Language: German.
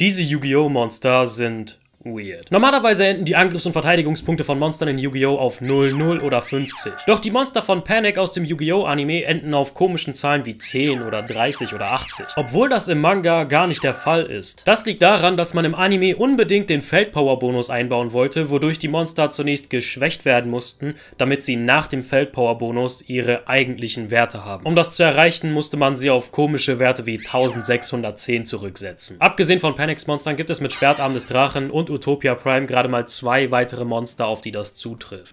Diese Yu-Gi-Oh! Monster sind weird. Normalerweise enden die Angriffs- und Verteidigungspunkte von Monstern in Yu-Gi-Oh! auf 0, 0 oder 50. Doch die Monster von Panic aus dem Yu-Gi-Oh! Anime enden auf komischen Zahlen wie 10 oder 30 oder 80. Obwohl das im Manga gar nicht der Fall ist. Das liegt daran, dass man im Anime unbedingt den Feldpower-Bonus einbauen wollte, wodurch die Monster zunächst geschwächt werden mussten, damit sie nach dem Feldpower-Bonus ihre eigentlichen Werte haben. Um das zu erreichen, musste man sie auf komische Werte wie 1610 zurücksetzen. Abgesehen von Panics Monstern gibt es mit Schwertarm des Drachen und Utopia Prime gerade mal zwei weitere Monster, auf die das zutrifft.